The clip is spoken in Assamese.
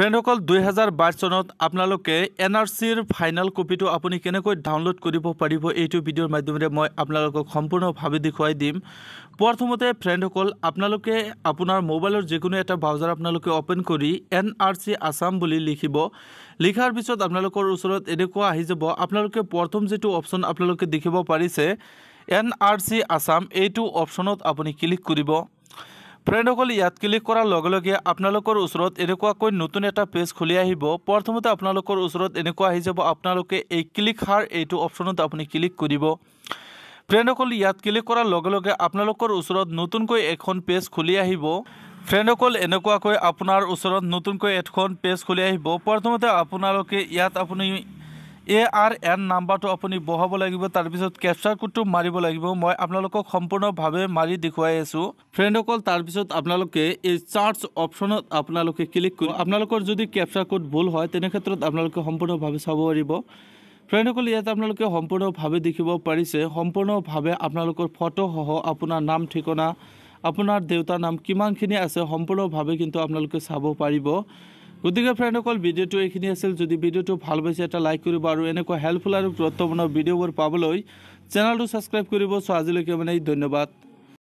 ফ্ৰেণ্ডসকল দুহেজাৰ বাইছ চনত আপোনালোকে এন আৰ চিৰ ফাইনেল কপিটো আপুনি কেনেকৈ ডাউনলোড কৰিব পাৰিব এইটো ভিডিঅ'ৰ মাধ্যমেৰে মই আপোনালোকক সম্পূৰ্ণভাৱে দেখুৱাই দিম প্ৰথমতে ফ্ৰেণ্ডসকল আপোনালোকে আপোনাৰ মোবাইলৰ যিকোনো এটা ব্ৰাউজাৰ আপোনালোকে অ'পেন কৰি এন আৰ চি আছাম বুলি লিখিব লিখাৰ পিছত আপোনালোকৰ ওচৰত এনেকুৱা আহি যাব আপোনালোকে প্ৰথম যিটো অপশ্যন আপোনালোকে দেখিব পাৰিছে এন আৰ চি আছাম এইটো অপশ্যনত আপুনি ক্লিক কৰিব ফ্ৰেণ্ডসকল ইয়াত ক্লিক কৰাৰ লগে লগে আপোনালোকৰ ওচৰত এনেকুৱাকৈ নতুন এটা পেজ খুলি আহিব প্ৰথমতে আপোনালোকৰ ওচৰত এনেকুৱা আহি যাব আপোনালোকে এই ক্লিক সাৰ এইটো অপশ্যনত আপুনি ক্লিক কৰিব ফ্ৰেণ্ডসকল ইয়াত ক্লিক কৰাৰ লগে লগে আপোনালোকৰ ওচৰত নতুনকৈ এখন পেজ খুলি আহিব ফ্ৰেণ্ডসকল এনেকুৱাকৈ আপোনাৰ ওচৰত নতুনকৈ এখন পেজ খুলি আহিব প্ৰথমতে আপোনালোকে ইয়াত আপুনি এ আৰ এন নাম্বাৰটো আপুনি বহাব লাগিব তাৰপিছত কেপচাৰ কোডটো মাৰিব লাগিব মই আপোনালোকক সম্পূৰ্ণভাৱে মাৰি দেখুৱাই আছোঁ ফ্ৰেণ্ডসকল তাৰপিছত আপোনালোকে এই চাৰ্জ অপশ্যনত আপোনালোকে ক্লিক কৰি আপোনালোকৰ যদি কেপচাৰ কোড ভুল হয় তেনে ক্ষেত্ৰত আপনাদেৰ সম্পূৰ্ণভাবে চাব পাৰিব ফ্ৰেণ্ডসকল ইয়াত আপোনালোকে সম্পূৰ্ণভাৱে দেখিব পাৰিছে সম্পূৰ্ণভাৱে আপোনালোকৰ ফটোসহ আপোনাৰ নাম ঠিকনা আপোনাৰ দেউতাৰ নাম কিমানখিনি আছে সম্পূৰ্ণভাৱে কিন্তু আপোনালোকে চাব পাৰিব গতিকে ফ্ৰেণ্ডসকল ভিডিঅ'টো এইখিনি আছিল যদি ভিডিঅ'টো ভাল পাইছে এটা লাইক কৰিব আৰু এনেকুৱা হেল্পফুল আৰু গুৰুত্বপূৰ্ণ ভিডিঅ'বোৰ পাবলৈ চেনেলটো ছাবস্ক্ৰাইব কৰিব চ' আজিলৈকে মানে ধন্যবাদ